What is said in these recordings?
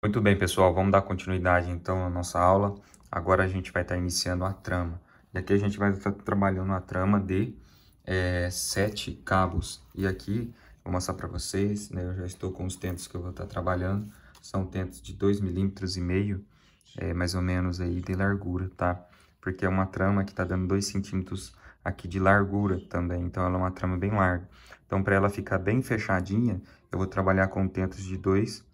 Muito bem, pessoal, vamos dar continuidade então à nossa aula. Agora a gente vai estar iniciando a trama. E aqui a gente vai estar trabalhando a trama de é, sete cabos. E aqui, vou mostrar para vocês, né, eu já estou com os tentos que eu vou estar trabalhando. São tentos de 2,5 milímetros, e meio, é, mais ou menos, aí de largura, tá? Porque é uma trama que está dando 2 centímetros aqui de largura também, então ela é uma trama bem larga. Então, para ela ficar bem fechadinha, eu vou trabalhar com tentos de 2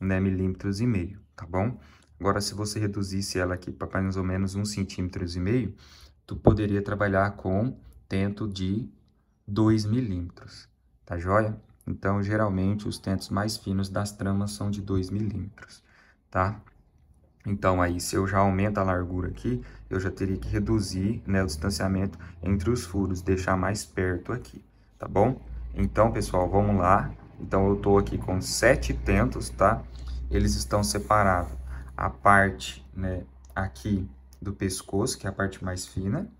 né, milímetros e meio, tá bom? Agora, se você reduzisse ela aqui para mais ou menos um centímetro e meio, tu poderia trabalhar com tento de 2 milímetros, tá joia? Então, geralmente, os tentos mais finos das tramas são de 2 milímetros, tá? Então, aí, se eu já aumento a largura aqui, eu já teria que reduzir né, o distanciamento entre os furos, deixar mais perto aqui, tá bom? Então, pessoal, vamos lá. Então, eu tô aqui com sete tentos, tá? eles estão separados. A parte, né, aqui do pescoço, que é a parte mais fina,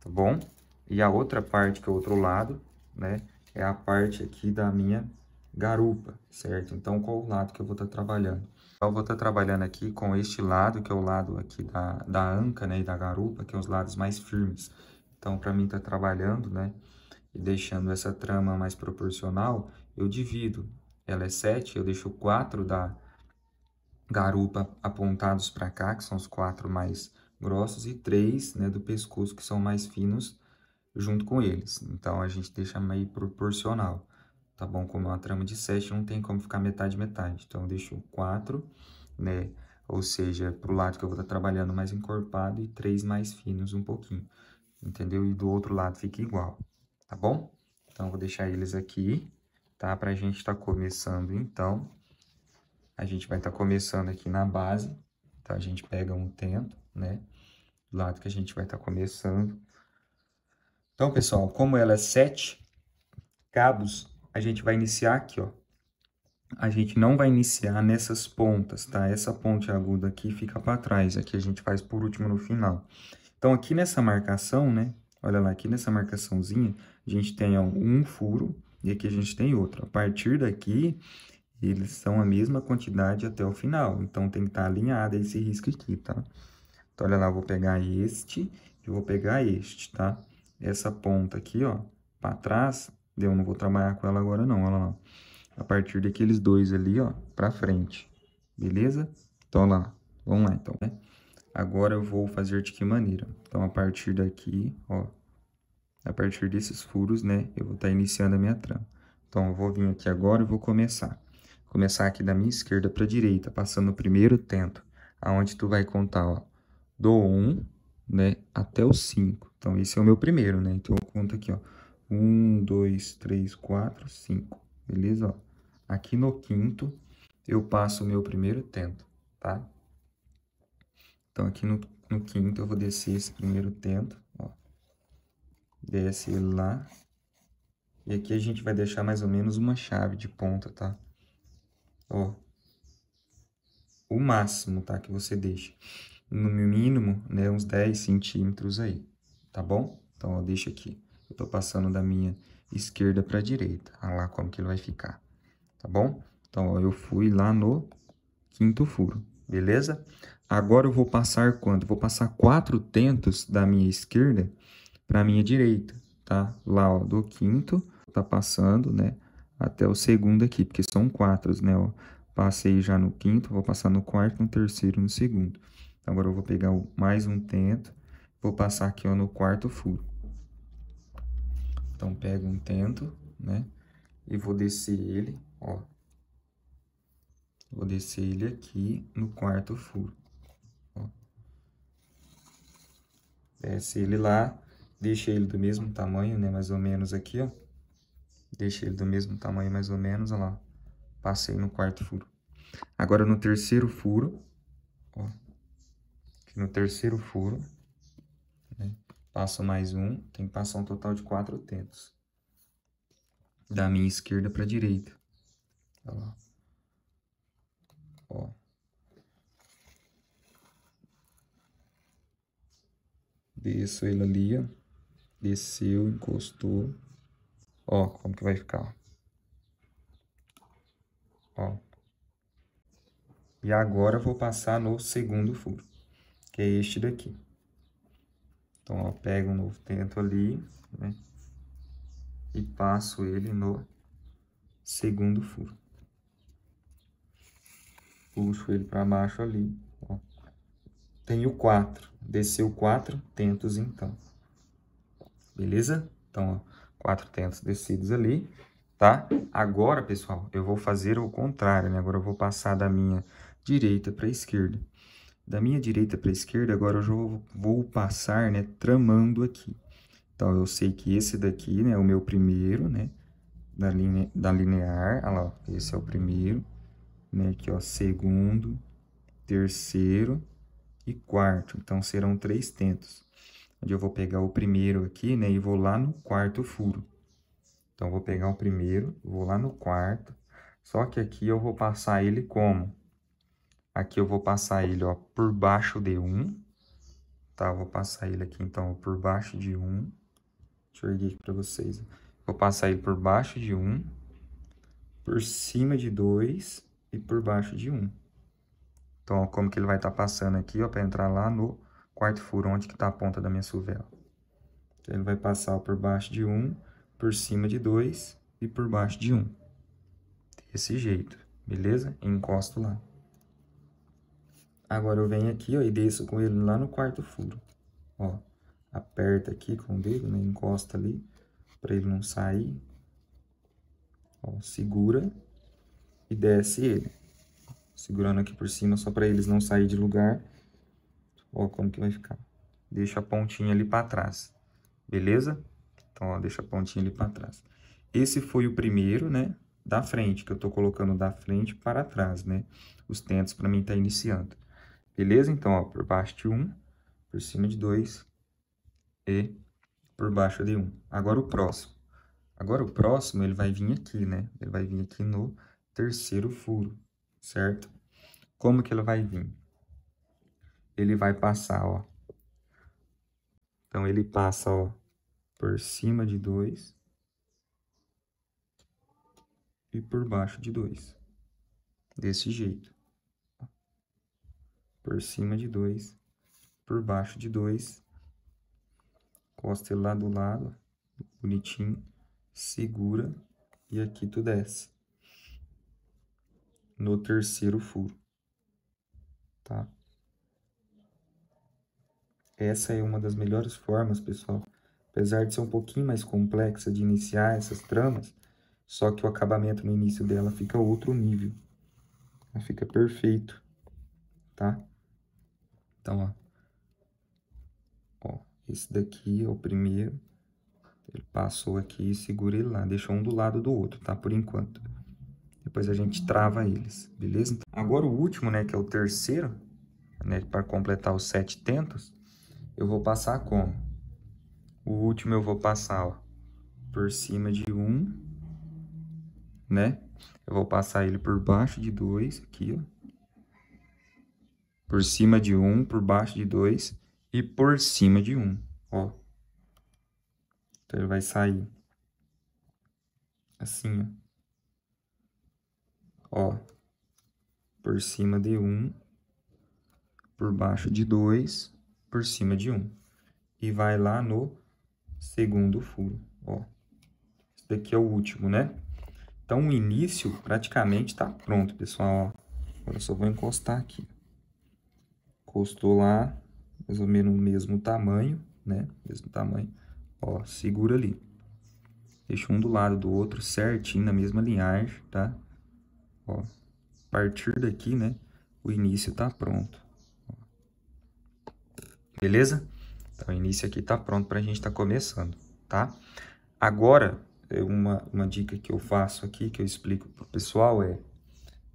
tá bom? E a outra parte, que é o outro lado, né, é a parte aqui da minha garupa, certo? Então, qual o lado que eu vou estar tá trabalhando? Eu vou estar tá trabalhando aqui com este lado, que é o lado aqui da, da anca, né, e da garupa, que é os lados mais firmes. Então, para mim, tá trabalhando, né, e deixando essa trama mais proporcional, eu divido. Ela é 7, eu deixo 4 da garupa apontados para cá, que são os quatro mais grossos, e três né, do pescoço, que são mais finos, junto com eles. Então, a gente deixa meio proporcional, tá bom? Como é uma trama de sete, não tem como ficar metade-metade. Então, eu deixo quatro, né? Ou seja, para o lado que eu vou estar tá trabalhando mais encorpado e três mais finos um pouquinho, entendeu? E do outro lado fica igual, tá bom? Então, eu vou deixar eles aqui, tá? Para a gente estar tá começando, então a gente vai estar tá começando aqui na base, então a gente pega um tento, né? Do lado que a gente vai estar tá começando. Então, pessoal, como ela é sete cabos, a gente vai iniciar aqui, ó. A gente não vai iniciar nessas pontas, tá? Essa ponte aguda aqui fica para trás, aqui a gente faz por último no final. Então, aqui nessa marcação, né? Olha lá, aqui nessa marcaçãozinha, a gente tem ó, um furo e aqui a gente tem outro. A partir daqui, eles são a mesma quantidade até o final. Então, tem que estar tá alinhado esse risco aqui, tá? Então, olha lá, eu vou pegar este e vou pegar este, tá? Essa ponta aqui, ó, para trás, eu não vou trabalhar com ela agora não, olha lá. A partir daqueles dois ali, ó, para frente, beleza? Então, olha lá, vamos lá, então, né? Agora, eu vou fazer de que maneira? Então, a partir daqui, ó, a partir desses furos, né, eu vou estar tá iniciando a minha trama. Então, eu vou vir aqui agora e vou começar começar aqui da minha esquerda para a direita, passando o primeiro tento, aonde tu vai contar, ó, do 1, né, até o 5. Então, esse é o meu primeiro, né? Então, eu conto aqui, ó, 1, 2, 3, 4, 5, beleza? Ó, aqui no quinto, eu passo o meu primeiro tento, tá? Então, aqui no, no quinto, eu vou descer esse primeiro tento, ó. Desce lá. E aqui a gente vai deixar mais ou menos uma chave de ponta, tá? ó. O máximo, tá? Que você deixa. No mínimo, né? Uns 10 centímetros aí, tá bom? Então, ó, deixa aqui. Eu tô passando da minha esquerda pra direita. Olha lá como que ele vai ficar, tá bom? Então, ó, eu fui lá no quinto furo, beleza? Agora eu vou passar quanto? Vou passar quatro tentos da minha esquerda para minha direita, tá? Lá, ó, do quinto, tá passando, né? até o segundo aqui, porque são quatro, né? Ó, passei já no quinto, vou passar no quarto, no terceiro, no segundo. Então, agora eu vou pegar o, mais um tento, vou passar aqui ó, no quarto furo. Então, pego um tento, né? E vou descer ele, ó. Vou descer ele aqui no quarto furo. Ó. Desce ele lá, deixei ele do mesmo tamanho, né? Mais ou menos aqui, ó deixei ele do mesmo tamanho mais ou menos, olha lá. Passei no quarto furo. Agora no terceiro furo, ó. no terceiro furo, né, passo mais um, tem que passar um total de quatro tentos. Da minha esquerda para direita. Olha lá. Ó. Desço ele ali, ó. Desceu, encostou, Ó, como que vai ficar. Ó. E agora vou passar no segundo furo, que é este daqui. Então, ó, pego um novo tento ali, né? E passo ele no segundo furo. Puxo ele para baixo ali, ó. Tenho quatro. Desceu quatro tentos, então. Beleza? Então, ó quatro tentos descidos ali, tá? Agora, pessoal, eu vou fazer o contrário, né? Agora eu vou passar da minha direita para a esquerda. Da minha direita para a esquerda, agora eu já vou passar, né, tramando aqui. Então, eu sei que esse daqui, né, é o meu primeiro, né, da, linha, da linear. Olha lá, ó, esse é o primeiro, né, aqui, ó, segundo, terceiro e quarto. Então, serão três tentos onde eu vou pegar o primeiro aqui, né, e vou lá no quarto furo. Então, vou pegar o primeiro, vou lá no quarto, só que aqui eu vou passar ele como? Aqui eu vou passar ele, ó, por baixo de 1, tá? Eu vou passar ele aqui, então, por baixo de 1. Deixa eu erguer aqui pra vocês. Vou passar ele por baixo de 1, por cima de 2 e por baixo de 1. Então, ó, como que ele vai estar tá passando aqui, ó, pra entrar lá no quarto furo, onde que está a ponta da minha suvela. Então, ele vai passar por baixo de um, por cima de dois e por baixo de Um. Desse jeito, beleza? encosto lá. Agora, eu venho aqui ó, e desço com ele lá no quarto furo. Ó, aperta aqui com o dedo, né? encosta ali, para ele não sair. Ó, segura e desce ele. Segurando aqui por cima, só para eles não sair de lugar Ó, como que vai ficar. Deixa a pontinha ali para trás, beleza? Então, ó, deixa a pontinha ali para trás. Esse foi o primeiro, né? Da frente, que eu tô colocando da frente para trás, né? Os tentos para mim tá iniciando. Beleza? Então, ó, por baixo de um, por cima de dois e por baixo de um. Agora o próximo. Agora o próximo, ele vai vir aqui, né? Ele vai vir aqui no terceiro furo, certo? Como que ele vai vir? ele vai passar, ó. Então, ele passa, ó, por cima de 2 e por baixo de 2. Desse jeito. Por cima de 2, por baixo de 2. Costa ele lá do lado, bonitinho. Segura e aqui tu desce. No terceiro furo, tá? Essa é uma das melhores formas, pessoal, apesar de ser um pouquinho mais complexa de iniciar essas tramas, só que o acabamento no início dela fica outro nível. Ela fica perfeito, tá? Então, ó. Ó, esse daqui é o primeiro. Ele passou aqui e segura ele lá. Deixou um do lado do outro, tá? Por enquanto. Depois a gente trava eles, beleza? Agora o último, né, que é o terceiro, né, para completar os sete tentos, eu vou passar como? O último eu vou passar ó, por cima de 1, um, né? Eu vou passar ele por baixo de 2, aqui, ó. Por cima de 1, um, por baixo de 2 e por cima de 1, um, ó. Então, ele vai sair assim, ó. Ó, por cima de 1, um, por baixo de 2 por cima de um E vai lá no segundo furo, ó. Esse daqui é o último, né? Então, o início praticamente tá pronto, pessoal, ó. Agora eu só vou encostar aqui. Encostou lá, mais ou menos o mesmo tamanho, né? Mesmo tamanho. Ó, segura ali. Deixa um do lado do outro certinho, na mesma linhagem, tá? Ó, a partir daqui, né? O início tá pronto beleza? Então, o início aqui está pronto para a gente estar tá começando, tá? Agora, é uma, uma dica que eu faço aqui, que eu explico para o pessoal é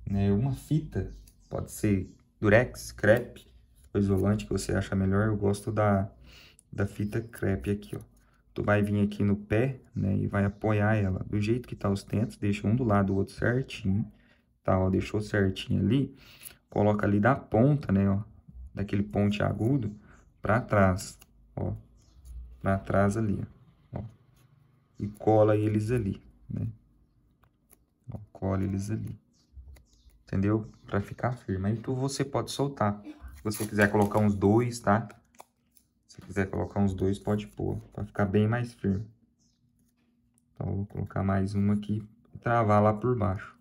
né, uma fita, pode ser durex, crepe, isolante que você acha melhor, eu gosto da, da fita crepe aqui, ó. Tu vai vir aqui no pé, né, e vai apoiar ela do jeito que tá os tentos, deixa um do lado, o outro certinho, tá, ó, deixou certinho ali, coloca ali da ponta, né, ó, daquele ponte agudo, para trás, ó, para trás ali, ó, e cola eles ali, né? Ó, cola eles ali, entendeu? Para ficar firme. Aí tu, você pode soltar. Se você quiser colocar uns dois, tá? Se quiser colocar uns dois, pode pôr, para ficar bem mais firme. Então, vou colocar mais um aqui e travar lá por baixo,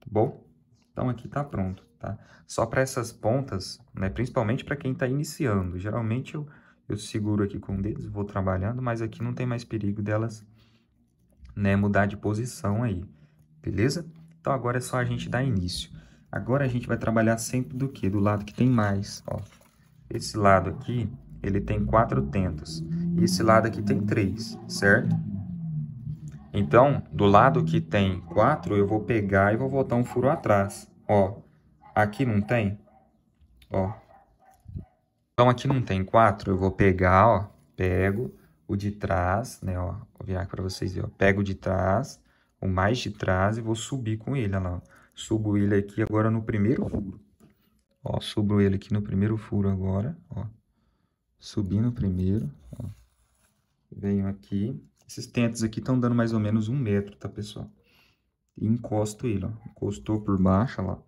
tá bom? Então, aqui tá pronto. Tá? Só para essas pontas, né, principalmente para quem está iniciando. Geralmente eu, eu seguro aqui com o dedo, vou trabalhando, mas aqui não tem mais perigo delas né, mudar de posição aí, beleza? Então agora é só a gente dar início. Agora a gente vai trabalhar sempre do que? Do lado que tem mais, ó. Esse lado aqui, ele tem quatro tentas. E esse lado aqui tem três, certo? Então, do lado que tem quatro, eu vou pegar e vou voltar um furo atrás, ó. Aqui não tem? Ó. Então aqui não tem quatro, eu vou pegar, ó, pego o de trás, né, ó, vou virar aqui para vocês verem, ó, pego o de trás, o mais de trás e vou subir com ele, ó lá, subo ele aqui agora no primeiro furo, ó, subo ele aqui no primeiro furo agora, ó, subi no primeiro, ó, venho aqui, esses tentos aqui estão dando mais ou menos um metro, tá, pessoal? E encosto ele, ó, encostou por baixo, ó lá,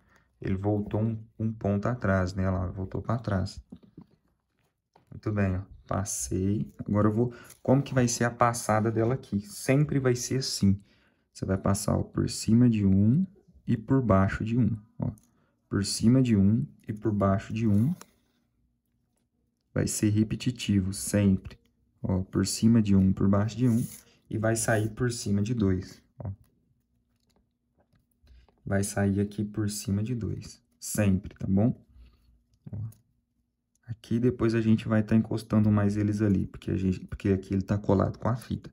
ele voltou um, um ponto atrás, né? Olha lá, voltou para trás. Muito bem, ó. Passei. Agora eu vou... Como que vai ser a passada dela aqui? Sempre vai ser assim. Você vai passar ó, por cima de um e por baixo de um. Ó. Por cima de um e por baixo de um. Vai ser repetitivo sempre. Ó, por cima de um, por baixo de um. E vai sair por cima de dois vai sair aqui por cima de 2, sempre, tá bom? Ó. Aqui depois a gente vai estar tá encostando mais eles ali, porque, a gente, porque aqui ele está colado com a fita,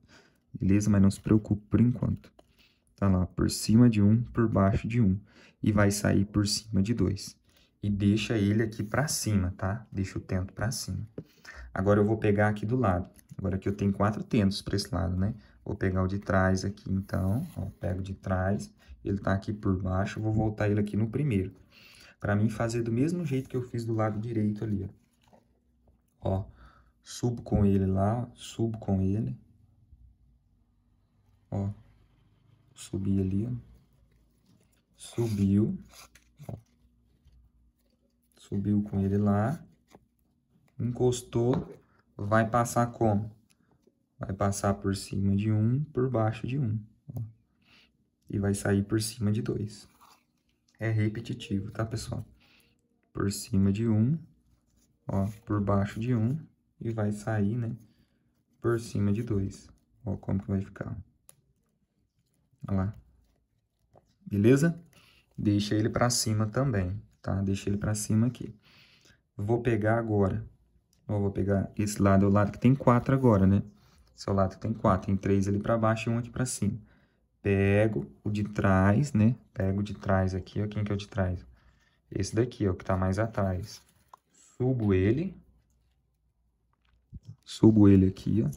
beleza? Mas não se preocupe por enquanto. Tá lá, por cima de 1, um, por baixo de 1, um, e vai sair por cima de 2. E deixa ele aqui para cima, tá? Deixa o tento para cima. Agora eu vou pegar aqui do lado. Agora aqui eu tenho quatro tentos para esse lado, né? Vou pegar o de trás aqui, então, ó, pego de trás, ele tá aqui por baixo, vou voltar ele aqui no primeiro. Pra mim fazer do mesmo jeito que eu fiz do lado direito ali, ó. ó subo com ele lá, subo com ele. Ó, subi ali, ó. Subiu. Ó. Subiu com ele lá. Encostou, vai passar como? Vai passar por cima de um, por baixo de um e vai sair por cima de 2. É repetitivo, tá, pessoal? Por cima de 1, um, ó, por baixo de 1 um, e vai sair, né, por cima de 2. Ó, como que vai ficar, Olha lá. Beleza? Deixa ele para cima também, tá? Deixa ele para cima aqui. Vou pegar agora, ó, vou pegar esse lado, é o lado que tem 4 agora, né? Esse é o lado que tem 4, tem 3 ali para baixo e 1 um aqui para cima pego o de trás, né? Pego o de trás aqui, ó. Quem que é o de trás? Esse daqui, ó, que tá mais atrás. Subo ele. Subo ele aqui, ó.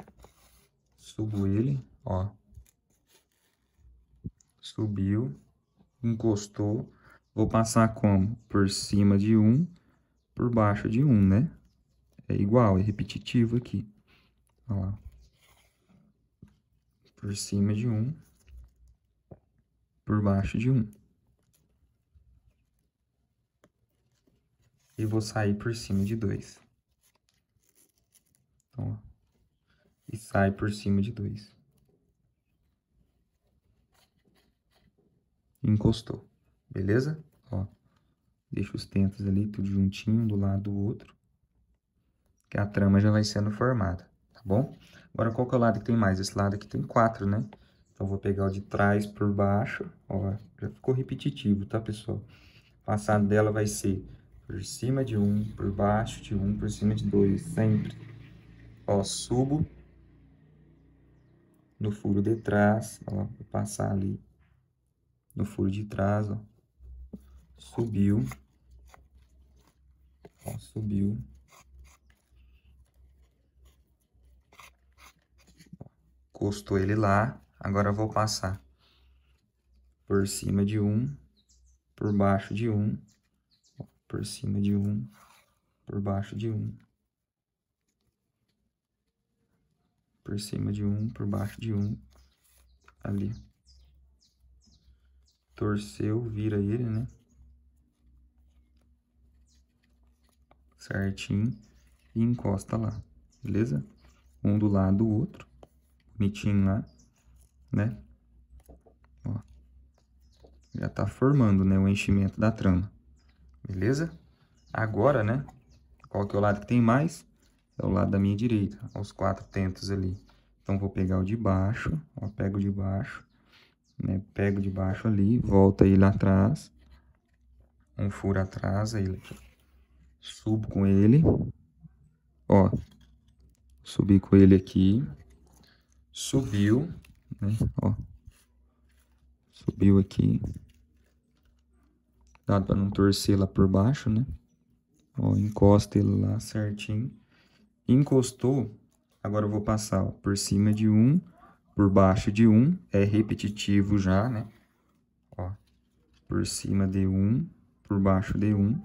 Subo ele, ó. Subiu. Encostou. Vou passar como? Por cima de um, por baixo de um, né? É igual, é repetitivo aqui. Ó lá. Por cima de um, por baixo de 1. E vou sair por cima de 2. Então, e sai por cima de 2. Encostou, beleza? Ó, deixa os tentos ali tudo juntinho, um do lado do outro. Que a trama já vai sendo formada, tá bom? Agora, qual que é o lado que tem mais? Esse lado aqui tem quatro né? Então, vou pegar o de trás por baixo, ó, já ficou repetitivo, tá, pessoal? Passado dela vai ser por cima de um, por baixo de um, por cima de dois, sempre. Ó, subo no furo de trás, ó, vou passar ali no furo de trás, ó. Subiu. Ó, subiu. Costou ele lá. Agora vou passar por cima de um, por baixo de um, por cima de um, por baixo de um, por cima de um, por baixo de um, ali. Torceu, vira ele, né? Certinho e encosta lá, beleza? Um do lado do outro, bonitinho lá né? Ó, já está formando, né, o enchimento da trama. Beleza? Agora, né, qual que é o lado que tem mais? É o lado da minha direita, aos quatro tentos ali. Então, vou pegar o de baixo, ó, pego de baixo, né, pego de baixo ali, volta ele atrás, um furo atrás, aí subo com ele, ó, subi com ele aqui, subiu, né? Ó, subiu aqui. dá para não torcer lá por baixo, né? Ó, encosta ele lá certinho. Encostou, agora eu vou passar ó, por cima de um, por baixo de um, é repetitivo já, né? Ó, por cima de um, por baixo de um,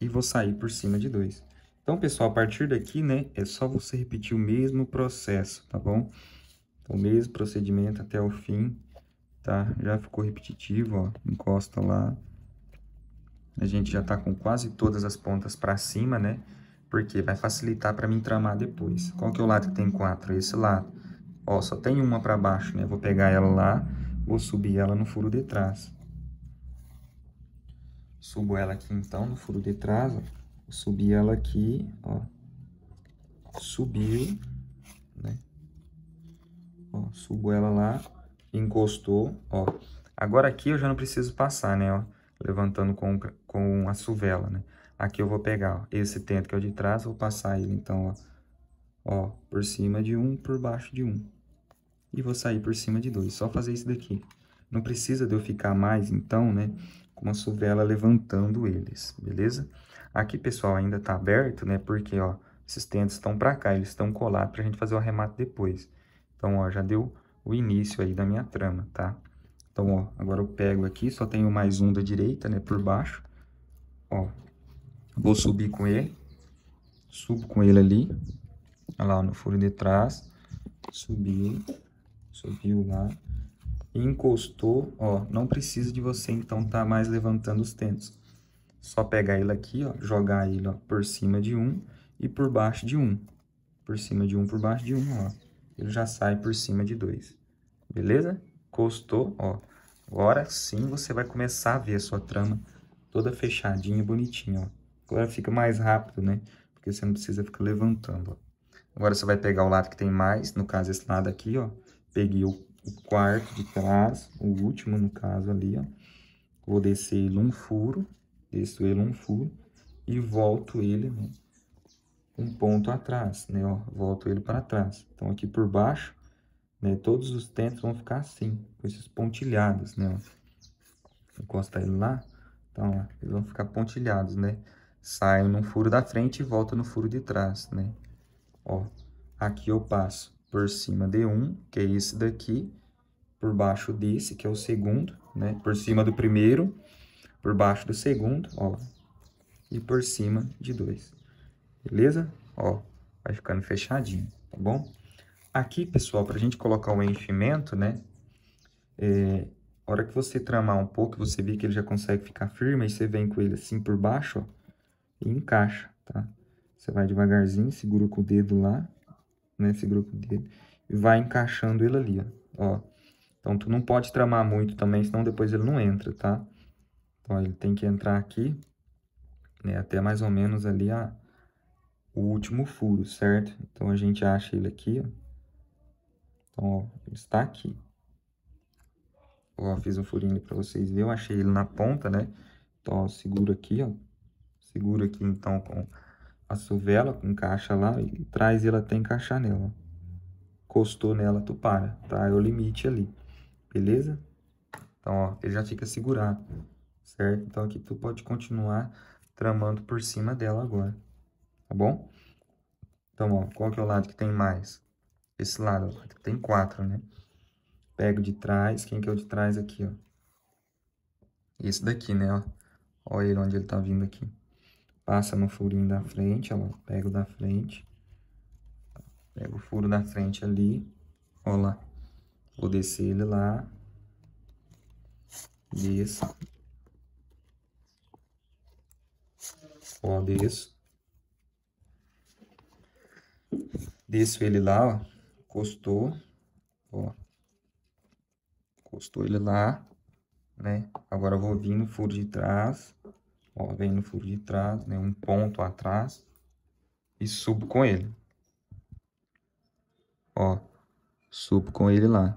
e vou sair por cima de dois. Então, pessoal, a partir daqui, né, é só você repetir o mesmo processo, tá bom? o mesmo procedimento até o fim, tá? Já ficou repetitivo, ó, encosta lá. A gente já tá com quase todas as pontas para cima, né? Porque vai facilitar para mim tramar depois. Qual que é o lado que tem quatro? Esse lado. Ó, só tem uma para baixo, né? Vou pegar ela lá, vou subir ela no furo de trás. Subo ela aqui, então, no furo de trás, ó. subir ela aqui, ó. Subiu. Ó, subo ela lá, encostou, ó. Agora aqui eu já não preciso passar, né, ó. Levantando com, com a suvela, né. Aqui eu vou pegar, ó, esse tento que é o de trás, vou passar ele, então, ó. Ó, por cima de um, por baixo de um. E vou sair por cima de dois. Só fazer isso daqui. Não precisa de eu ficar mais, então, né, com a suvela levantando eles, beleza? Aqui, pessoal, ainda tá aberto, né, porque, ó, esses tentos estão para cá, eles estão colados para a gente fazer o arremate depois. Então, ó, já deu o início aí da minha trama, tá? Então, ó, agora eu pego aqui, só tenho mais um da direita, né, por baixo. Ó, vou subir com ele, subo com ele ali, olha lá, no furo de trás, subi, subiu lá, encostou, ó, não precisa de você, então, tá mais levantando os tentos. Só pegar ele aqui, ó, jogar ele, ó, por cima de um e por baixo de um. Por cima de um, por baixo de um, ó ele já sai por cima de 2. Beleza? Costou, ó. Agora sim você vai começar a ver a sua trama toda fechadinha e bonitinha, ó. Agora fica mais rápido, né? Porque você não precisa ficar levantando, ó. Agora você vai pegar o lado que tem mais, no caso esse lado aqui, ó. Peguei o, o quarto de trás, o último no caso ali, ó. Vou descer ele um furo, desço ele um furo e volto ele, né? um ponto atrás, né? Ó, volto ele para trás. Então, aqui por baixo, né? Todos os tentos vão ficar assim, com esses pontilhados, né? Ó. Encosta ele lá, então, ó, eles vão ficar pontilhados, né? Saio num furo da frente e volta no furo de trás, né? Ó, aqui eu passo por cima de um, que é esse daqui, por baixo desse, que é o segundo, né? Por cima do primeiro, por baixo do segundo, ó, e por cima de dois beleza? Ó, vai ficando fechadinho, tá bom? Aqui, pessoal, para a gente colocar o enchimento, né? É, a hora que você tramar um pouco, você vê que ele já consegue ficar firme, aí você vem com ele assim por baixo, ó, e encaixa, tá? Você vai devagarzinho, segura com o dedo lá, né? Segura com o dedo e vai encaixando ele ali, ó. Então, tu não pode tramar muito também, senão depois ele não entra, tá? Então, ele tem que entrar aqui, né? Até mais ou menos ali a o último furo, certo? Então, a gente acha ele aqui, ó. Então, ó, ele está aqui. Ó, fiz um furinho para vocês verem, eu achei ele na ponta, né? Então, ó, seguro aqui, ó. Seguro aqui, então, com a suvela, com encaixa lá e traz ele até encaixar nela. Costou nela, tu para, tá? É o limite ali, beleza? Então, ó, ele já fica segurado, certo? Então, aqui tu pode continuar tramando por cima dela agora tá bom? Então, ó, qual que é o lado que tem mais? Esse lado, que tem quatro, né? Pego de trás, quem que é o de trás aqui, ó? Esse daqui, né, ó. Olha ele onde ele tá vindo aqui. Passa no furinho da frente, ó, pego da frente. Pego o furo da frente ali, ó lá. Vou descer ele lá. Desço. Ó, desço. Desço ele lá, ó. Costou. Ó. Costou ele lá, né? Agora vou vir no furo de trás. Ó, vem no furo de trás, né? Um ponto atrás. E subo com ele. Ó. Subo com ele lá.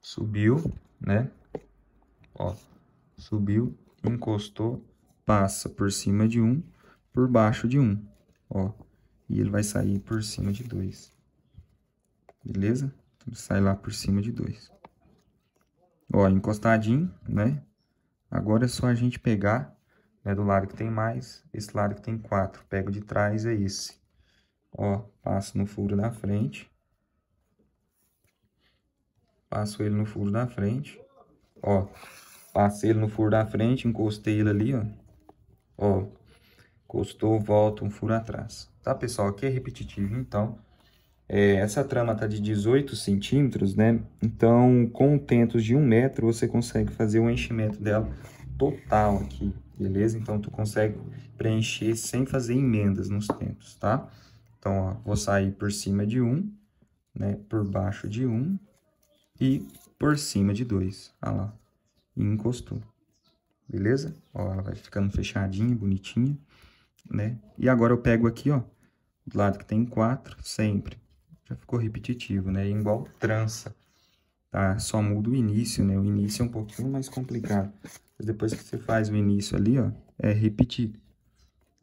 Subiu, né? Ó. Subiu, encostou, passa por cima de um, por baixo de um. Ó e ele vai sair por cima de 2. Beleza? Ele sai lá por cima de 2. Ó, encostadinho, né? Agora é só a gente pegar né, do lado que tem mais, esse lado que tem 4. Pego de trás, é esse. Ó, passo no furo da frente. Passo ele no furo da frente. Ó, passei ele no furo da frente, encostei ele ali, ó. Ó, encostou, volta um furo atrás tá, pessoal? Aqui é repetitivo, então. É, essa trama tá de 18 centímetros, né? Então, com tentos de um metro, você consegue fazer o enchimento dela total aqui, beleza? Então, tu consegue preencher sem fazer emendas nos tentos, tá? Então, ó, vou sair por cima de um, né? Por baixo de um e por cima de dois, olha lá. E encostou, beleza? Ó, ela vai ficando fechadinha, bonitinha né? E agora eu pego aqui, ó, do lado que tem quatro, sempre. Já ficou repetitivo, né? É igual trança, tá? Só muda o início, né? O início é um pouquinho mais complicado. Mas depois que você faz o início ali, ó, é repetir.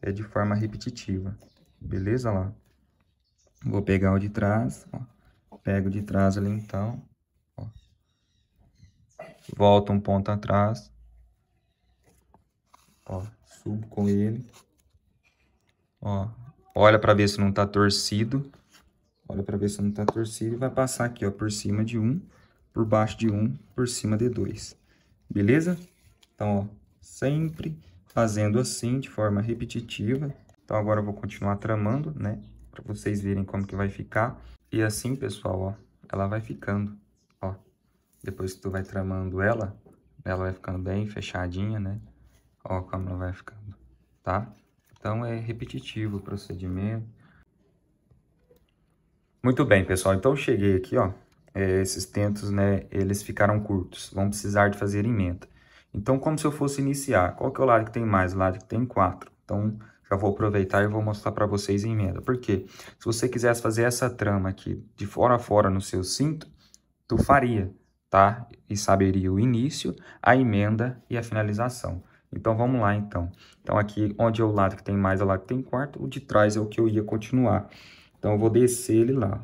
É de forma repetitiva, beleza lá? Vou pegar o de trás, ó. Pego de trás ali, então, ó. Volto um ponto atrás. Ó, subo com ele. Ó, olha para ver se não tá torcido. Olha para ver se não tá torcido e vai passar aqui, ó, por cima de um, por baixo de um, por cima de dois. Beleza? Então, ó, sempre fazendo assim, de forma repetitiva. Então, agora eu vou continuar tramando, né? Para vocês verem como que vai ficar. E assim, pessoal, ó, ela vai ficando, ó. Depois que tu vai tramando ela, ela vai ficando bem fechadinha, né? Ó, como ela vai ficando, tá? Então é repetitivo o procedimento. Muito bem, pessoal. Então cheguei aqui, ó. É, esses tentos, né, eles ficaram curtos. Vão precisar de fazer emenda. Então, como se eu fosse iniciar, qual que é o lado que tem mais? O lado que tem quatro. Então, já vou aproveitar e vou mostrar para vocês a emenda. Por quê? Se você quisesse fazer essa trama aqui de fora a fora no seu cinto, tu faria, tá? E saberia o início, a emenda e a finalização. Então, vamos lá, então. Então, aqui onde é o lado que tem mais, é o lado que tem quarto. O de trás é o que eu ia continuar. Então, eu vou descer ele lá.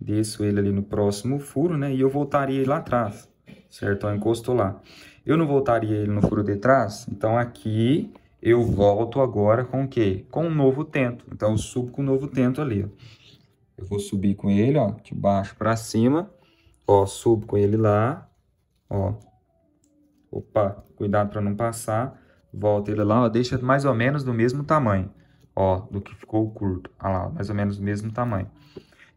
Desço ele ali no próximo furo, né? E eu voltaria ele lá atrás, certo? Ó, encosto lá. Eu não voltaria ele no furo de trás? Então, aqui eu volto agora com o quê? Com um novo tento. Então, eu subo com um novo tento ali, ó. Eu vou subir com ele, ó, de baixo para cima. Ó, subo com ele lá, ó, Opa, cuidado para não passar. Volta ele lá, ó, deixa mais ou menos do mesmo tamanho, ó, do que ficou curto. Olha lá, mais ou menos do mesmo tamanho.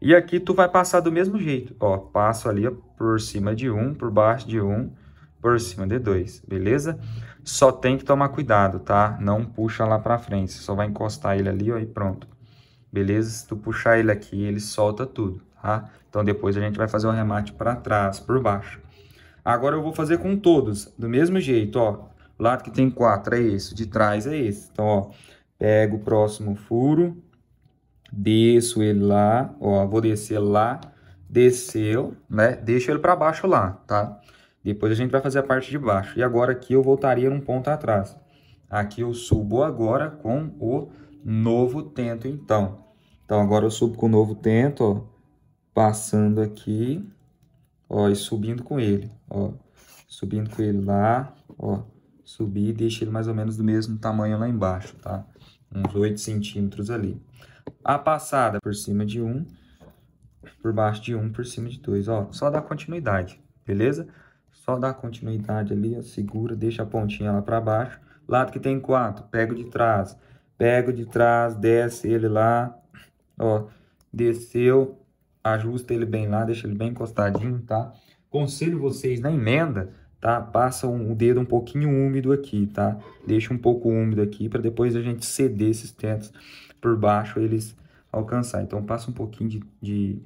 E aqui tu vai passar do mesmo jeito, ó, passo ali ó, por cima de um, por baixo de um, por cima de dois, beleza? Só tem que tomar cuidado, tá? Não puxa lá para frente, só vai encostar ele ali, ó, e pronto. Beleza? Se tu puxar ele aqui, ele solta tudo, tá? Então depois a gente vai fazer um remate para trás, por baixo. Agora eu vou fazer com todos, do mesmo jeito, ó. lado que tem quatro é esse, de trás é esse. Então, ó, pego o próximo furo, desço ele lá, ó, vou descer lá, desceu, né? Deixo ele para baixo lá, tá? Depois a gente vai fazer a parte de baixo. E agora aqui eu voltaria um ponto atrás. Aqui eu subo agora com o novo tento, então. Então, agora eu subo com o novo tento, ó, passando aqui, Ó, e subindo com ele, ó. Subindo com ele lá, ó. Subir e deixa ele mais ou menos do mesmo tamanho lá embaixo, tá? Uns 8 centímetros ali. A passada por cima de um, por baixo de um, por cima de dois, ó. Só dá continuidade, beleza? Só dá continuidade ali, ó. Segura, deixa a pontinha lá pra baixo. Lado que tem quatro, pego de trás. Pego de trás, desce ele lá, ó. Desceu, ajusta ele bem lá, deixa ele bem encostadinho, tá? Conselho vocês na emenda, tá? Passa um, o dedo um pouquinho úmido aqui, tá? Deixa um pouco úmido aqui para depois a gente ceder esses tentos por baixo eles alcançar. Então passa um pouquinho de, de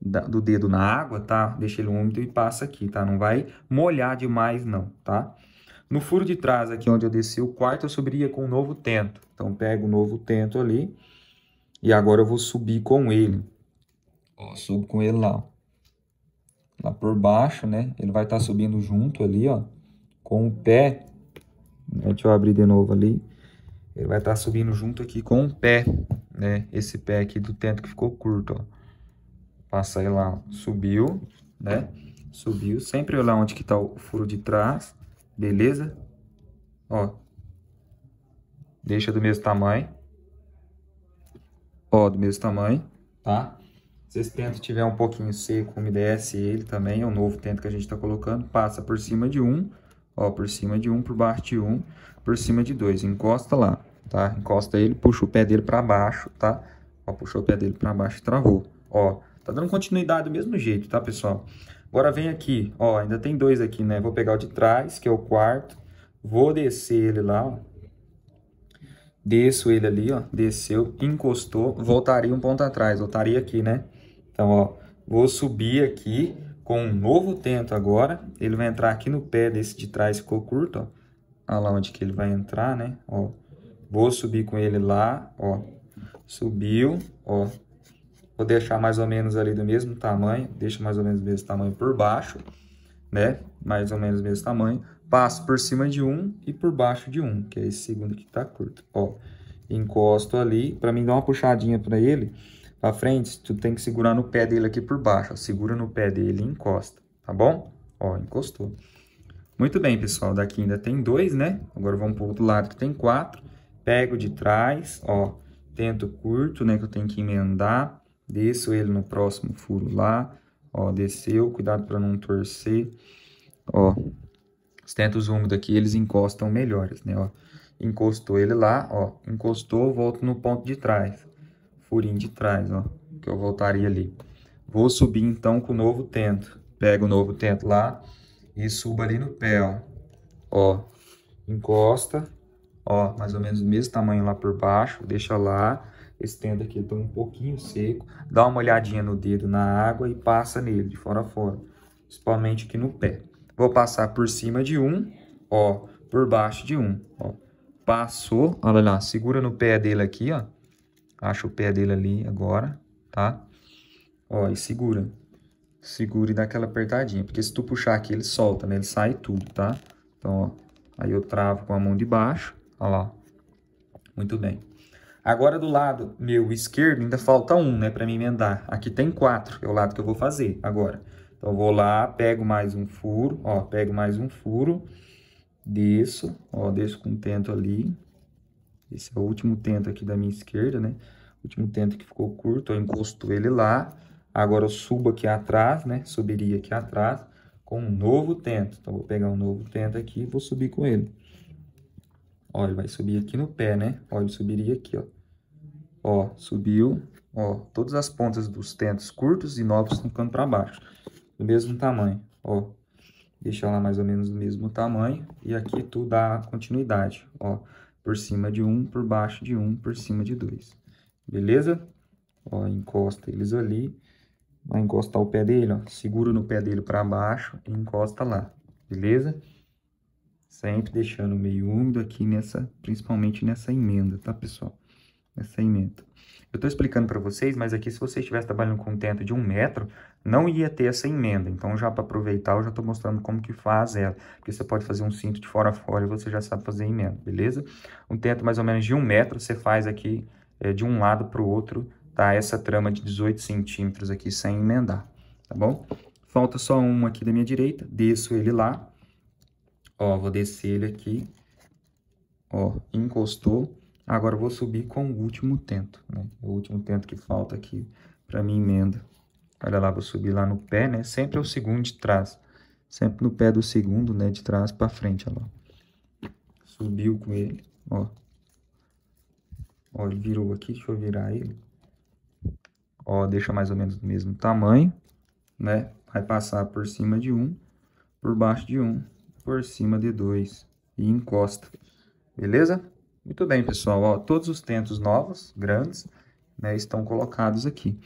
da, do dedo na água, tá? Deixa ele úmido e passa aqui, tá? Não vai molhar demais não, tá? No furo de trás aqui onde eu desci o quarto, eu subiria com um novo tento. Então pego o novo tento ali e agora eu vou subir com ele, Ó, subo com ele lá. Lá por baixo, né? Ele vai estar tá subindo junto ali, ó. Com o pé. Deixa eu abrir de novo ali. Ele vai estar tá subindo junto aqui com o pé, né? Esse pé aqui do teto que ficou curto, ó. Passa aí lá, ó. subiu, né? Subiu. Sempre olhar onde que tá o furo de trás. Beleza? Ó. Deixa do mesmo tamanho. Ó, do mesmo tamanho, tá? esse tento tiver um pouquinho seco, umedece ele também, é o um novo tento que a gente está colocando, passa por cima de um, ó, por cima de um, por baixo de um, por cima de dois, encosta lá, tá? Encosta ele, puxa o pé dele para baixo, tá? Ó, puxou o pé dele para baixo e travou, ó. Tá dando continuidade do mesmo jeito, tá, pessoal? Agora vem aqui, ó, ainda tem dois aqui, né? Vou pegar o de trás, que é o quarto, vou descer ele lá, ó. Desço ele ali, ó, desceu, encostou, voltaria um ponto atrás, voltaria aqui, né? Então, ó, vou subir aqui com um novo tento agora. Ele vai entrar aqui no pé desse de trás ficou curto, ó. Olha lá onde que ele vai entrar, né? Ó, vou subir com ele lá, ó. Subiu, ó. Vou deixar mais ou menos ali do mesmo tamanho. Deixa mais ou menos do mesmo tamanho por baixo, né? Mais ou menos do mesmo tamanho. Passo por cima de um e por baixo de um, que é esse segundo que tá curto, ó encosto ali, para mim dar uma puxadinha para ele, para frente, tu tem que segurar no pé dele aqui por baixo. Ó. Segura no pé dele e encosta, tá bom? Ó, encostou. Muito bem, pessoal. Daqui ainda tem dois, né? Agora vamos para o outro lado que tem quatro. Pego de trás, ó. Tento curto, né? Que eu tenho que emendar. Desço ele no próximo furo lá. Ó, desceu. Cuidado para não torcer. Ó. Os tentos úmidos aqui, eles encostam melhores, né? Ó. Encostou ele lá, ó. Encostou, volto no ponto de trás furinho de trás, ó, que eu voltaria ali. Vou subir então com o novo tento. Pego o novo tento lá e subo ali no pé, ó. Ó, encosta, ó, mais ou menos do mesmo tamanho lá por baixo, deixa lá. Esse tento aqui tá um pouquinho seco. Dá uma olhadinha no dedo na água e passa nele, de fora a fora. Principalmente aqui no pé. Vou passar por cima de um, ó, por baixo de um, ó. Passou, olha lá, segura no pé dele aqui, ó Acha o pé dele ali agora, tá? Ó, e segura. Segura e dá aquela apertadinha, porque se tu puxar aqui, ele solta, né? Ele sai tudo, tá? Então, ó, aí eu travo com a mão de baixo, ó lá. Muito bem. Agora, do lado meu esquerdo, ainda falta um, né, pra me emendar. Aqui tem quatro, é o lado que eu vou fazer agora. Então, eu vou lá, pego mais um furo, ó, pego mais um furo, desço, ó, desço com o tento ali, esse é o último tento aqui da minha esquerda, né? O último tento que ficou curto, eu encosto ele lá. Agora eu subo aqui atrás, né? Subiria aqui atrás com um novo tento. Então, vou pegar um novo tento aqui e vou subir com ele. Olha, ele vai subir aqui no pé, né? Olha, ele subiria aqui, ó. Ó, subiu. Ó, todas as pontas dos tentos curtos e novos estão ficando para baixo. Do mesmo tamanho, ó. Deixa lá mais ou menos do mesmo tamanho. E aqui tu dá continuidade, ó por cima de um, por baixo de um, por cima de dois, Beleza? Ó, encosta eles ali. Vai encostar o pé dele, ó. Seguro no pé dele para baixo e encosta lá. Beleza? Sempre deixando meio úmido aqui nessa, principalmente nessa emenda, tá, pessoal? essa é emenda. Eu estou explicando para vocês, mas aqui se você estivesse trabalhando com um teto de um metro, não ia ter essa emenda. Então, já para aproveitar, eu já estou mostrando como que faz ela. Porque você pode fazer um cinto de fora a fora e você já sabe fazer a emenda, beleza? Um teto mais ou menos de um metro, você faz aqui é, de um lado para o outro, tá? Essa trama de 18 centímetros aqui sem emendar, tá bom? Falta só um aqui da minha direita, desço ele lá. Ó, vou descer ele aqui. Ó, encostou Agora vou subir com o último tento, né? O último tento que falta aqui para minha emenda. Olha lá, vou subir lá no pé, né? Sempre é o segundo de trás. Sempre no pé do segundo, né? De trás para frente, olha lá. Subiu com ele, ó. Ó, ele virou aqui, deixa eu virar ele. Ó, deixa mais ou menos do mesmo tamanho, né? Vai passar por cima de um, por baixo de um, por cima de dois e encosta. Beleza? Muito bem, pessoal. Ó, todos os tentos novos, grandes, né, estão colocados aqui.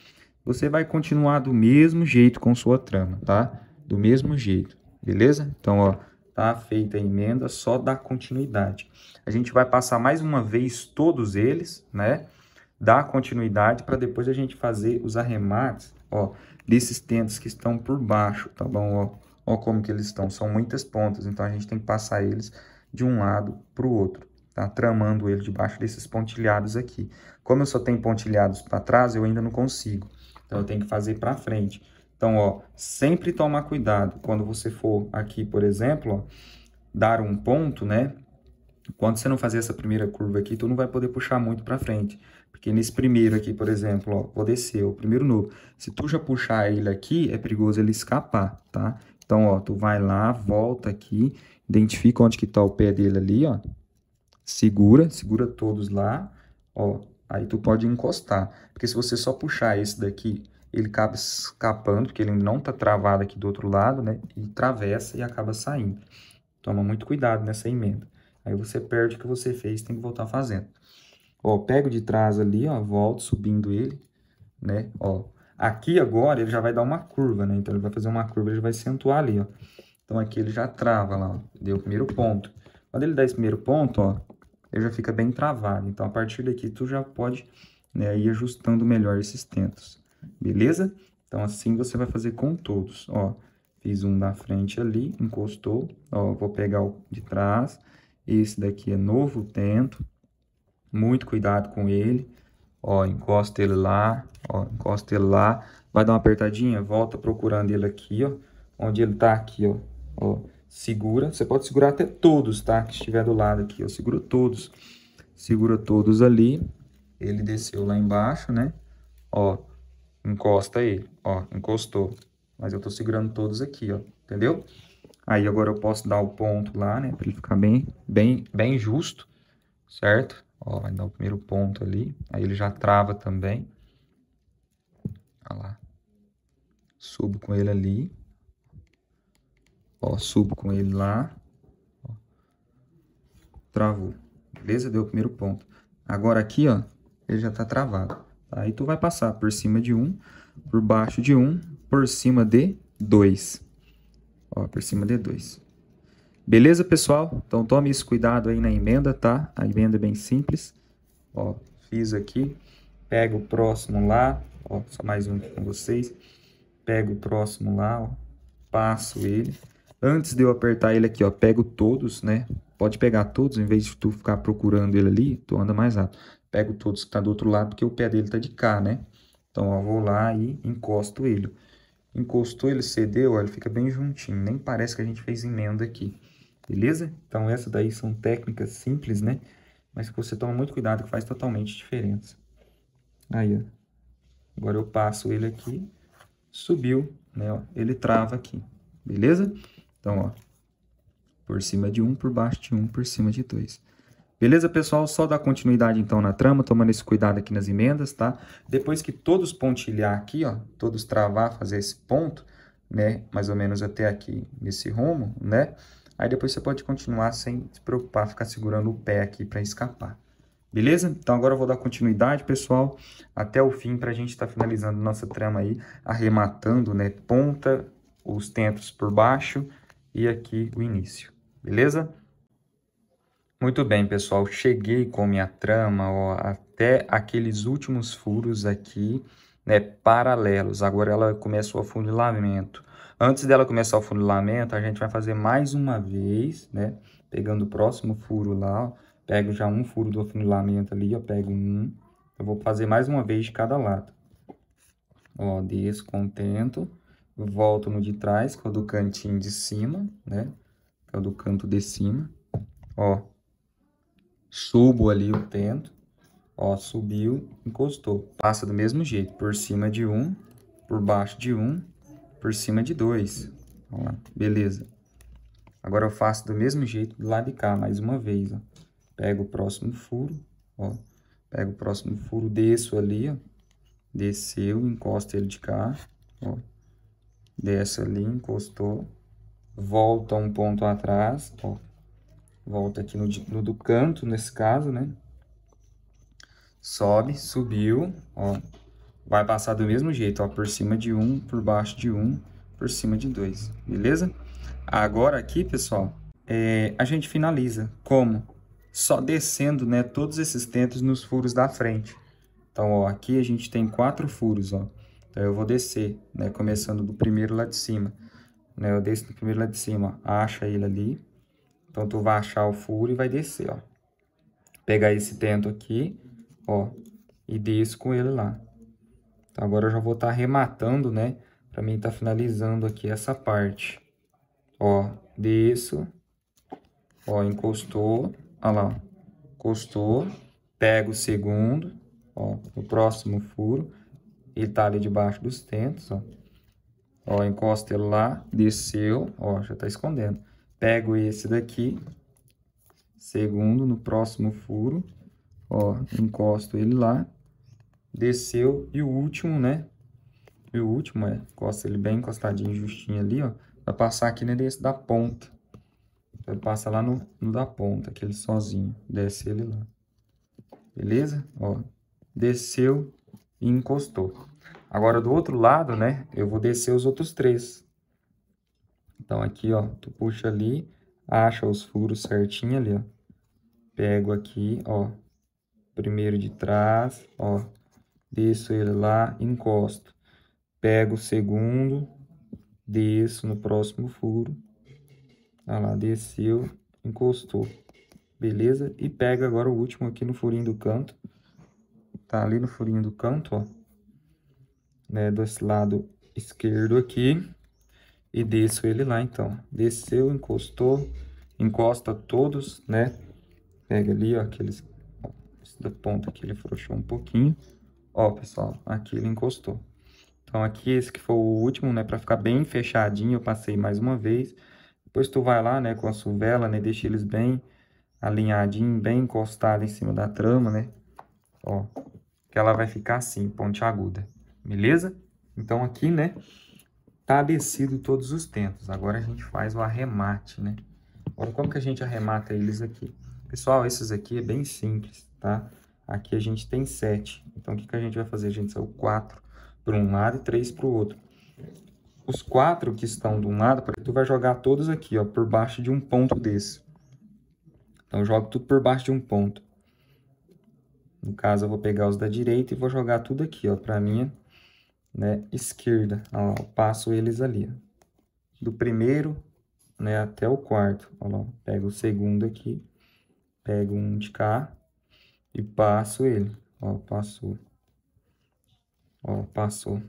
Você vai continuar do mesmo jeito com sua trama, tá? Do mesmo jeito, beleza? Então, ó, tá feita a emenda, só dá continuidade. A gente vai passar mais uma vez todos eles, né? Dá continuidade para depois a gente fazer os arremates, ó, desses tentos que estão por baixo, tá bom? Ó, ó como que eles estão, são muitas pontas, então a gente tem que passar eles de um lado para o outro tá? Tramando ele debaixo desses pontilhados aqui. Como eu só tenho pontilhados para trás, eu ainda não consigo. Então, eu tenho que fazer para frente. Então, ó, sempre tomar cuidado. Quando você for aqui, por exemplo, ó, dar um ponto, né? Quando você não fazer essa primeira curva aqui, tu não vai poder puxar muito para frente. Porque nesse primeiro aqui, por exemplo, ó, vou descer, o primeiro novo. Se tu já puxar ele aqui, é perigoso ele escapar, tá? Então, ó, tu vai lá, volta aqui, identifica onde que tá o pé dele ali, ó. Segura, segura todos lá, ó, aí tu pode encostar. Porque se você só puxar esse daqui, ele acaba escapando, porque ele não tá travado aqui do outro lado, né? E travessa e acaba saindo. Toma muito cuidado nessa emenda. Aí você perde o que você fez, tem que voltar fazendo. Ó, pego de trás ali, ó, volto subindo ele, né? Ó, aqui agora ele já vai dar uma curva, né? Então ele vai fazer uma curva, ele vai acentuar ali, ó. Então aqui ele já trava lá, ó, deu o primeiro ponto. Quando ele dá esse primeiro ponto, ó, ele já fica bem travado. Então, a partir daqui, tu já pode né, ir ajustando melhor esses tentos, beleza? Então, assim você vai fazer com todos, ó. Fiz um da frente ali, encostou, ó, vou pegar o de trás. Esse daqui é novo tento, muito cuidado com ele. Ó, encosta ele lá, ó, encosta ele lá. Vai dar uma apertadinha, volta procurando ele aqui, ó. Onde ele tá aqui, ó. ó segura, você pode segurar até todos, tá? Que estiver do lado aqui, eu seguro todos. Segura todos ali, ele desceu lá embaixo, né? Ó, encosta ele, ó, encostou. Mas eu tô segurando todos aqui, ó, entendeu? Aí agora eu posso dar o ponto lá, né? Pra ele ficar bem, bem, bem justo, certo? Ó, vai dar o primeiro ponto ali, aí ele já trava também. Olha lá. Subo com ele ali. Ó, subo com ele lá. Ó, travou. Beleza? Deu o primeiro ponto. Agora aqui, ó, ele já tá travado. Aí tu vai passar por cima de um, por baixo de um, por cima de dois. Ó, por cima de dois. Beleza, pessoal? Então tome esse cuidado aí na emenda, tá? A emenda é bem simples. Ó, fiz aqui. Pega o próximo lá. Ó, só mais um aqui com vocês. Pega o próximo lá, ó. Passo ele. Antes de eu apertar ele aqui, ó, pego todos, né? Pode pegar todos, em vez de tu ficar procurando ele ali, tu anda mais rápido. Pego todos que tá do outro lado, porque o pé dele tá de cá, né? Então, ó, vou lá e encosto ele. Encostou, ele cedeu, ó, ele fica bem juntinho. Nem parece que a gente fez emenda aqui, beleza? Então, essas daí são técnicas simples, né? Mas que você toma muito cuidado, que faz totalmente diferença. Aí, ó. Agora eu passo ele aqui, subiu, né? Ó, ele trava aqui, beleza? Então, ó, por cima de 1, um, por baixo de 1, um, por cima de 2. Beleza, pessoal? Só dar continuidade, então, na trama, tomando esse cuidado aqui nas emendas, tá? Depois que todos pontilhar aqui, ó, todos travar, fazer esse ponto, né, mais ou menos até aqui, nesse rumo, né? Aí depois você pode continuar sem se preocupar, ficar segurando o pé aqui para escapar. Beleza? Então agora eu vou dar continuidade, pessoal, até o fim para a gente estar tá finalizando nossa trama aí, arrematando, né, ponta, os tentos por baixo e aqui o início, beleza? Muito bem, pessoal, cheguei com minha trama ó, até aqueles últimos furos aqui, né, paralelos. Agora ela começa o afunilamento. Antes dela começar o afunilamento, a gente vai fazer mais uma vez, né, pegando o próximo furo lá, ó, pego já um furo do afunilamento ali, ó, pego um. Eu vou fazer mais uma vez de cada lado. Ó, descontento volto no de trás, com o do cantinho de cima, né? Que é o do canto de cima, ó. Subo ali o tento. ó, subiu, encostou. Passa do mesmo jeito, por cima de um, por baixo de um, por cima de dois, ó lá, beleza. Agora eu faço do mesmo jeito do lado de cá, mais uma vez, ó. Pego o próximo furo, ó. Pego o próximo furo, desço ali, ó. Desceu, encosta ele de cá, ó desce ali, encostou, volta um ponto atrás, ó, volta aqui no, no do canto, nesse caso, né? Sobe, subiu, ó, vai passar do mesmo jeito, ó, por cima de um, por baixo de um, por cima de dois, beleza? Agora aqui, pessoal, é, a gente finaliza, como? Só descendo, né, todos esses tentos nos furos da frente. Então, ó, aqui a gente tem quatro furos, ó. Então eu vou descer, né, começando do primeiro lá de cima. Né, eu desço do primeiro lá de cima, acha ele ali. Então tu vai achar o furo e vai descer, ó. Pegar esse tento aqui, ó, e desço com ele lá. Então agora eu já vou estar tá rematando, né, Para mim tá finalizando aqui essa parte. Ó, desço, ó, encostou, olha lá, encostou, pego o segundo, ó, o próximo furo, ele tá ali debaixo dos tentos, ó. Ó, encosta ele lá, desceu, ó, já tá escondendo. Pego esse daqui, segundo, no próximo furo, ó, encosto ele lá, desceu e o último, né? E o último é, encosta ele bem encostadinho, justinho ali, ó. Vai passar aqui nesse né, da ponta. Vai passar lá no, no da ponta, aquele sozinho. Desce ele lá. Beleza? Ó, desceu, e encostou. Agora, do outro lado, né, eu vou descer os outros três. Então, aqui, ó, tu puxa ali, acha os furos certinho ali, ó. Pego aqui, ó, primeiro de trás, ó, desço ele lá, encosto. Pego o segundo, desço no próximo furo. Olha lá, desceu, encostou. Beleza? E pega agora o último aqui no furinho do canto tá ali no furinho do canto, ó. Né, desse lado esquerdo aqui. E desço ele lá, então. Desceu, encostou, encosta todos, né? Pega ali, ó, aqueles... Ó, esse da ponta aqui ele afrouxou um pouquinho. Ó, pessoal, aqui ele encostou. Então, aqui esse que foi o último, né? Pra ficar bem fechadinho, eu passei mais uma vez. Depois tu vai lá, né, com a suvela, né? Deixa eles bem alinhadinho, bem encostado em cima da trama, né? Ó, que ela vai ficar assim, aguda, beleza? Então aqui, né, tá descido todos os tentos. Agora a gente faz o arremate, né? Agora, como que a gente arremata eles aqui? Pessoal, esses aqui é bem simples, tá? Aqui a gente tem sete. Então, o que, que a gente vai fazer? A gente saiu quatro para um lado e três para o outro. Os quatro que estão de um lado, tu vai jogar todos aqui, ó, por baixo de um ponto desse. Então, joga tudo por baixo de um ponto. No caso, eu vou pegar os da direita e vou jogar tudo aqui, ó, pra minha né, esquerda. Ó, eu passo eles ali, ó. Do primeiro, né, até o quarto. Ó lá, pego o segundo aqui, pego um de cá e passo ele. Ó, passou. Ó, passou.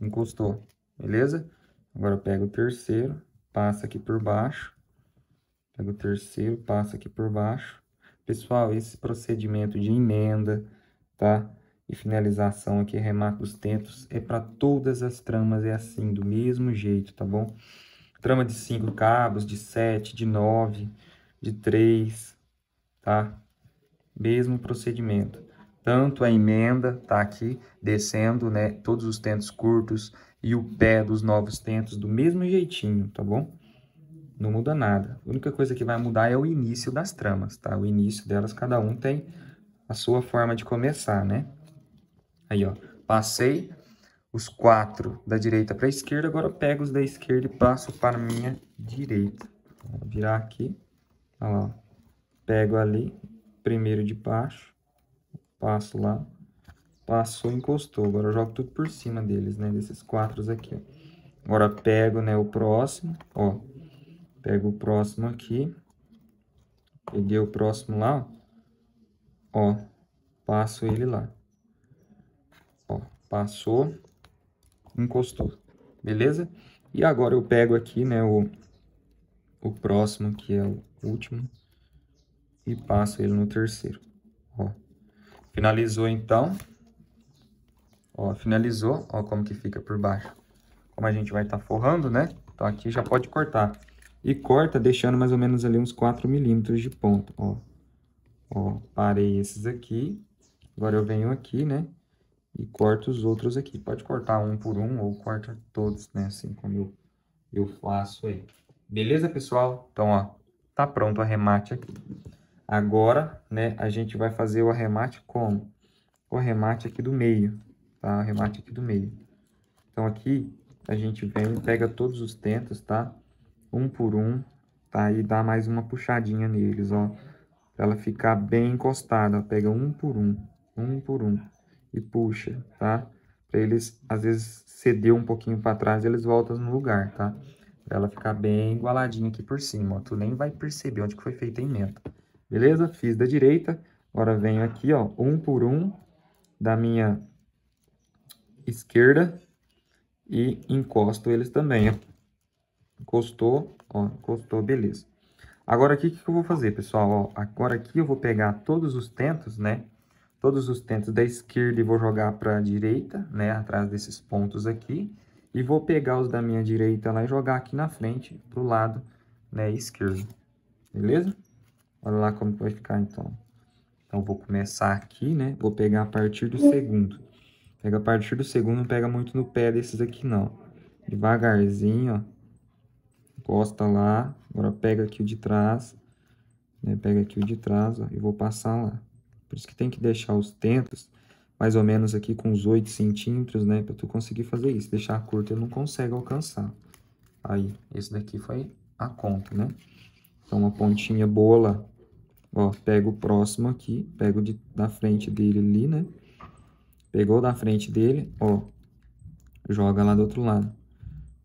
Encostou, beleza? Agora eu pego o terceiro, passa aqui por baixo. Pego o terceiro, passa aqui por baixo. Pessoal, esse procedimento de emenda, tá? E finalização aqui, remarca os tentos, é para todas as tramas, é assim, do mesmo jeito, tá bom? Trama de cinco cabos, de sete, de nove, de três, tá? Mesmo procedimento. Tanto a emenda, tá aqui, descendo, né? Todos os tentos curtos e o pé dos novos tentos do mesmo jeitinho, tá bom? não muda nada. A única coisa que vai mudar é o início das tramas, tá? O início delas, cada um tem a sua forma de começar, né? Aí, ó, passei os quatro da direita para a esquerda, agora eu pego os da esquerda e passo para a minha direita. Vou virar aqui, olha lá, pego ali, primeiro de baixo, passo lá, passou, encostou. Agora eu jogo tudo por cima deles, né, desses quatro aqui, ó. Agora pego, né, o próximo, ó, Pego o próximo aqui. Peguei o próximo lá, ó. Passo ele lá. Ó, passou, encostou. Beleza? E agora eu pego aqui, né, o, o próximo, que é o último, e passo ele no terceiro, ó. Finalizou então. Ó, finalizou, ó como que fica por baixo. Como a gente vai estar tá forrando, né? Então aqui já pode cortar e corta deixando mais ou menos ali uns 4 milímetros de ponta, ó. Ó, parei esses aqui, agora eu venho aqui, né, e corto os outros aqui. Pode cortar um por um ou corta todos, né, assim como eu, eu faço aí. Beleza, pessoal? Então, ó, tá pronto o arremate aqui. Agora, né, a gente vai fazer o arremate como? O arremate aqui do meio, tá? O arremate aqui do meio. Então, aqui, a gente vem, pega todos os tentos, tá? um por um, tá? E dá mais uma puxadinha neles, ó. Pra ela ficar bem encostada, ó. Pega um por um, um por um e puxa, tá? Pra eles, às vezes, ceder um pouquinho para trás, eles voltam no lugar, tá? Pra ela ficar bem igualadinha aqui por cima, ó. Tu nem vai perceber onde que foi feita a emenda. Beleza? Fiz da direita. Agora venho aqui, ó, um por um da minha esquerda e encosto eles também, ó. Encostou, ó, encostou, beleza. Agora aqui, o que, que eu vou fazer, pessoal? Ó, agora aqui eu vou pegar todos os tentos, né? Todos os tentos da esquerda e vou jogar para a direita, né? Atrás desses pontos aqui. E vou pegar os da minha direita lá e jogar aqui na frente, pro lado né, esquerdo. Beleza? Olha lá como vai ficar, então. Então, vou começar aqui, né? Vou pegar a partir do segundo. Pega a partir do segundo, não pega muito no pé desses aqui, não. Devagarzinho, ó encosta lá, agora pega aqui o de trás, né, pega aqui o de trás, ó, e vou passar lá. Por isso que tem que deixar os tentos mais ou menos aqui com uns 8 centímetros, né, para tu conseguir fazer isso. Deixar curto ele não consegue alcançar. Aí, esse daqui foi a conta, né? Então, uma pontinha boa lá. Ó, pega o próximo aqui, pega o de, da frente dele ali, né? Pegou da frente dele, ó, joga lá do outro lado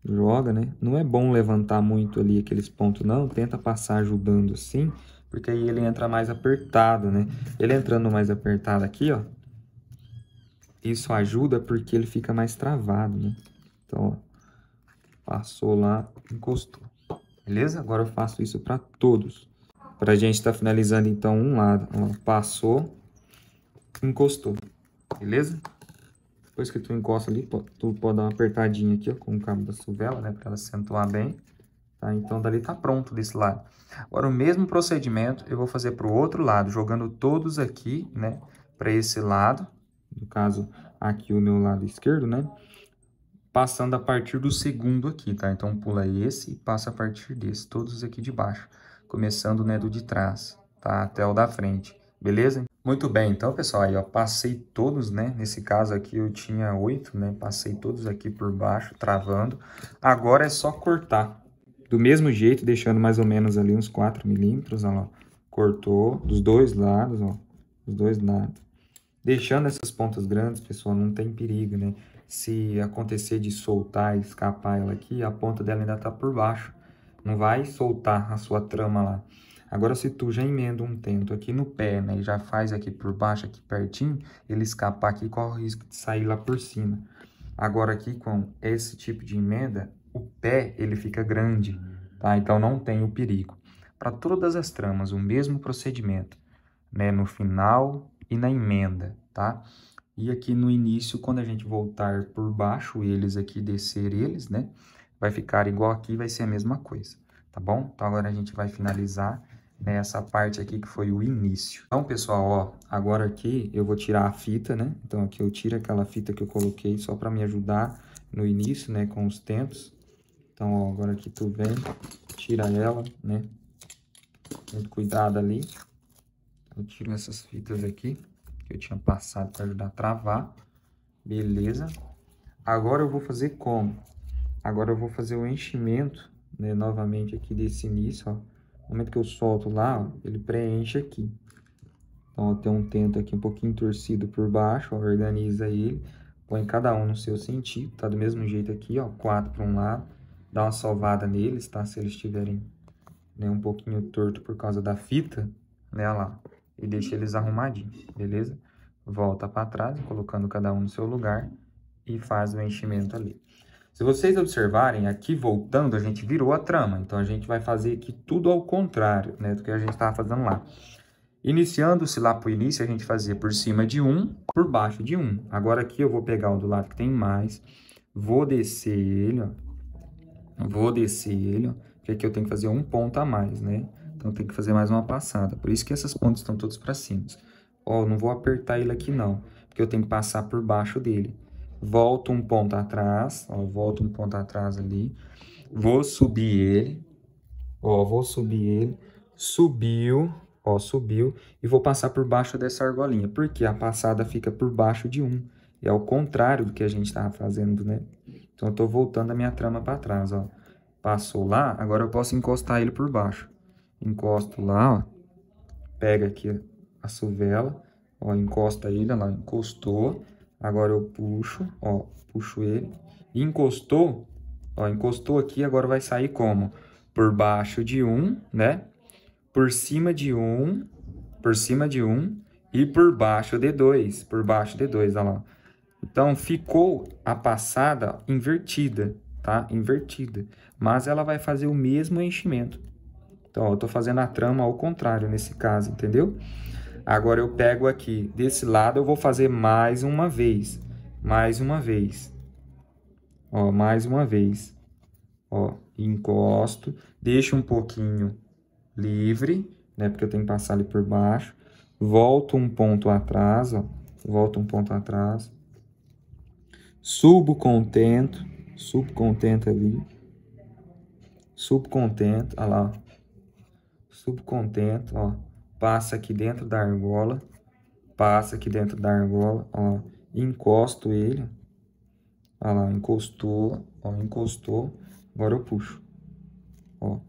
joga, né? Não é bom levantar muito ali aqueles pontos, não. Tenta passar ajudando sim, porque aí ele entra mais apertado, né? Ele entrando mais apertado aqui, ó. Isso ajuda porque ele fica mais travado, né? Então, ó, passou lá, encostou. Beleza? Agora eu faço isso para todos. Para a gente estar tá finalizando, então, um lado. Ó, passou, encostou. Beleza? Depois que tu encosta ali, tu pode dar uma apertadinha aqui, ó, com o cabo da suvela, né? Pra ela acentuar bem. Tá? Então, dali tá pronto desse lado. Agora, o mesmo procedimento eu vou fazer pro outro lado, jogando todos aqui, né? Pra esse lado. No caso, aqui o meu lado esquerdo, né? Passando a partir do segundo aqui, tá? Então, pula esse e passa a partir desse, todos aqui de baixo. Começando, né, do de trás, tá? Até o da frente beleza? Muito bem, então pessoal, aí eu passei todos, né? Nesse caso aqui eu tinha oito, né? Passei todos aqui por baixo, travando. Agora é só cortar. Do mesmo jeito, deixando mais ou menos ali uns 4 milímetros, ó, cortou dos dois lados, ó, dos dois lados. Deixando essas pontas grandes, pessoal, não tem perigo, né? Se acontecer de soltar e escapar ela aqui, a ponta dela ainda tá por baixo. Não vai soltar a sua trama lá. Agora, se tu já emenda um tento aqui no pé, né, e já faz aqui por baixo, aqui pertinho, ele escapar aqui, corre o risco de sair lá por cima. Agora, aqui com esse tipo de emenda, o pé, ele fica grande, tá? Então, não tem o perigo. Para todas as tramas, o mesmo procedimento, né, no final e na emenda, tá? E aqui no início, quando a gente voltar por baixo eles aqui, descer eles, né, vai ficar igual aqui, vai ser a mesma coisa, tá bom? Então, agora a gente vai finalizar né, essa parte aqui que foi o início. Então, pessoal, ó, agora aqui eu vou tirar a fita, né? Então, aqui eu tiro aquela fita que eu coloquei só para me ajudar no início, né, com os tentos. Então, ó, agora aqui tu vem, tira ela, né? Muito cuidado ali. Eu tiro essas fitas aqui que eu tinha passado para ajudar a travar. Beleza. Agora eu vou fazer como? Agora eu vou fazer o enchimento, né, novamente aqui desse início, ó no momento que eu solto lá, ó, ele preenche aqui. Então, ó, tem um tento aqui um pouquinho torcido por baixo, ó, organiza ele. Põe cada um no seu sentido, tá? Do mesmo jeito aqui, ó, quatro para um lado. Dá uma salvada neles, tá? Se eles estiverem né, um pouquinho torto por causa da fita, né, olha lá. E deixa eles arrumadinhos, beleza? Volta para trás, colocando cada um no seu lugar e faz o enchimento ali. Se vocês observarem, aqui voltando, a gente virou a trama. Então, a gente vai fazer aqui tudo ao contrário né, do que a gente estava fazendo lá. Iniciando-se lá para o início, a gente fazia por cima de 1, por baixo de 1. Agora aqui eu vou pegar o do lado que tem mais, vou descer ele, ó. Vou descer ele, ó. Porque aqui eu tenho que fazer um ponto a mais, né? Então, tem que fazer mais uma passada. Por isso que essas pontas estão todas para cima. Ó, não vou apertar ele aqui não, porque eu tenho que passar por baixo dele volto um ponto atrás, ó, volto um ponto atrás ali, vou subir ele, ó, vou subir ele, subiu, ó, subiu, e vou passar por baixo dessa argolinha, porque a passada fica por baixo de 1, um, é o contrário do que a gente estava fazendo, né? Então, eu estou voltando a minha trama para trás, ó. Passou lá, agora eu posso encostar ele por baixo. Encosto lá, ó, pega aqui a suvela, ó, encosta ele, ó, lá, encostou, Agora eu puxo, ó, puxo ele. E encostou, ó, encostou aqui, agora vai sair como? Por baixo de um, né? Por cima de um, por cima de um e por baixo de dois, por baixo de dois, olha lá. Então, ficou a passada invertida, tá? Invertida. Mas ela vai fazer o mesmo enchimento. Então, ó, eu tô fazendo a trama ao contrário nesse caso, entendeu? Entendeu? Agora eu pego aqui, desse lado eu vou fazer mais uma vez, mais uma vez. Ó, mais uma vez. Ó, encosto, deixo um pouquinho livre, né, porque eu tenho que passar ali por baixo. Volto um ponto atrás, ó, volto um ponto atrás. Subo contento, subo contento ali. Subo contento, ó lá. Subo contento, ó passa aqui dentro da argola, passa aqui dentro da argola, ó, encosto ele, ó lá, encostou, ó, encostou, agora eu puxo, ó.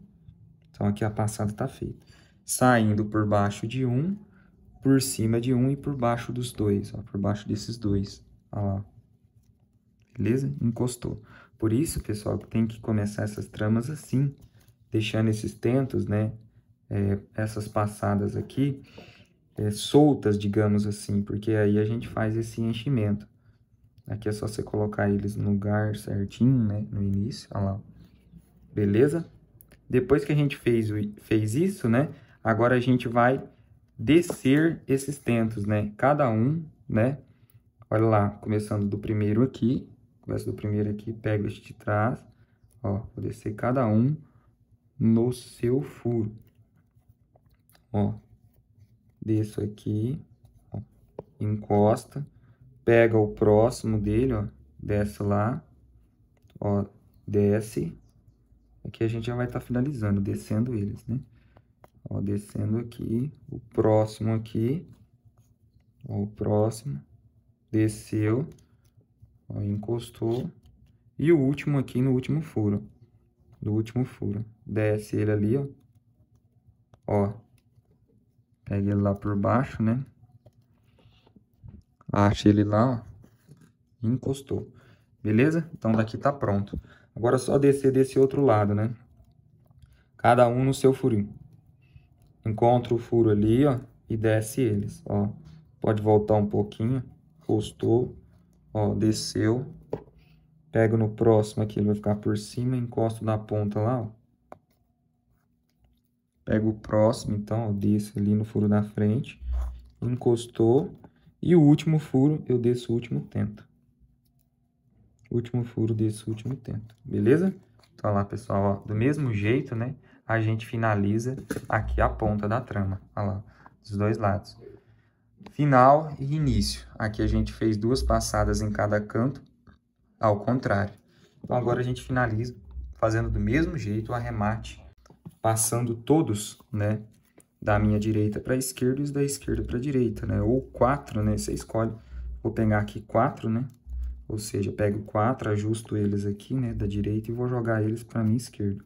Então, aqui a passada tá feita. Saindo por baixo de um, por cima de um e por baixo dos dois, ó, por baixo desses dois, ó lá. Beleza? Encostou. Por isso, pessoal, que tem que começar essas tramas assim, deixando esses tentos, né, é, essas passadas aqui é, soltas, digamos assim, porque aí a gente faz esse enchimento. Aqui é só você colocar eles no lugar certinho, né, no início, olha lá, beleza? Depois que a gente fez, fez isso, né, agora a gente vai descer esses tentos, né, cada um, né, olha lá, começando do primeiro aqui, começa do primeiro aqui, pega este de trás, ó, vou descer cada um no seu furo ó, desço aqui, ó, encosta, pega o próximo dele, ó, desce lá, ó, desce, aqui a gente já vai estar tá finalizando, descendo eles, né? Ó, descendo aqui, o próximo aqui, ó, o próximo, desceu, ó, encostou, e o último aqui no último furo, do último furo, desce ele ali, ó, ó, Pega ele lá por baixo, né? Acha ele lá, ó. Encostou. Beleza? Então daqui tá pronto. Agora é só descer desse outro lado, né? Cada um no seu furinho. Encontra o furo ali, ó. E desce eles, ó. Pode voltar um pouquinho. Encostou. Ó, desceu. Pego no próximo aqui, ele vai ficar por cima. Encosto na ponta lá, ó Pego o próximo, então, eu desço ali no furo da frente, encostou, e o último furo, eu desço o último tento. Último furo, desço o último tento, beleza? Tá lá, pessoal, ó, do mesmo jeito, né, a gente finaliza aqui a ponta da trama, olha lá, dos dois lados. Final e início. Aqui a gente fez duas passadas em cada canto, ao contrário. Então, agora a gente finaliza fazendo do mesmo jeito o arremate passando todos, né, da minha direita para a esquerda e da esquerda para a direita, né? Ou 4, né? Você escolhe, vou pegar aqui 4, né? Ou seja, pego 4, ajusto eles aqui, né, da direita e vou jogar eles para a minha esquerda.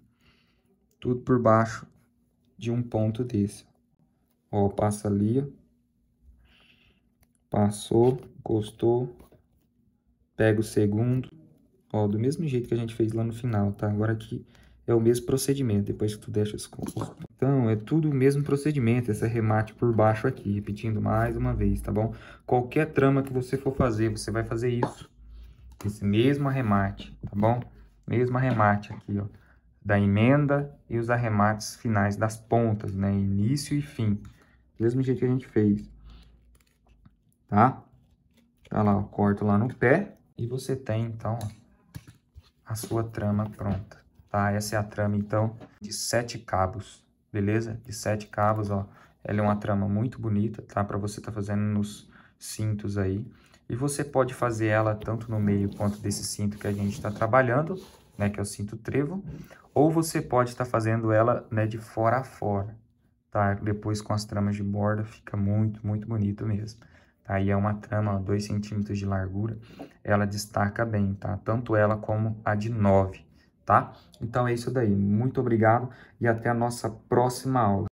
Tudo por baixo de um ponto desse. Ó, passa ali, ó. Passou, gostou? pega o segundo. Ó, do mesmo jeito que a gente fez lá no final, tá? Agora aqui é o mesmo procedimento, depois que tu deixa isso composto. Então, é tudo o mesmo procedimento, esse arremate por baixo aqui, repetindo mais uma vez, tá bom? Qualquer trama que você for fazer, você vai fazer isso. Esse mesmo arremate, tá bom? Mesmo arremate aqui, ó. Da emenda e os arremates finais das pontas, né? Início e fim. mesmo jeito que a gente fez. Tá? Tá lá, ó. Corto lá no pé. E você tem, então, a sua trama pronta tá? Essa é a trama, então, de sete cabos, beleza? De sete cabos, ó. Ela é uma trama muito bonita, tá? Para você tá fazendo nos cintos aí. E você pode fazer ela tanto no meio quanto desse cinto que a gente está trabalhando, né? Que é o cinto trevo. Ou você pode estar tá fazendo ela, né? De fora a fora, tá? Depois com as tramas de borda fica muito, muito bonito mesmo. Tá? E é uma trama, 2 centímetros de largura. Ela destaca bem, tá? Tanto ela como a de 9 tá? Então é isso daí. Muito obrigado e até a nossa próxima aula.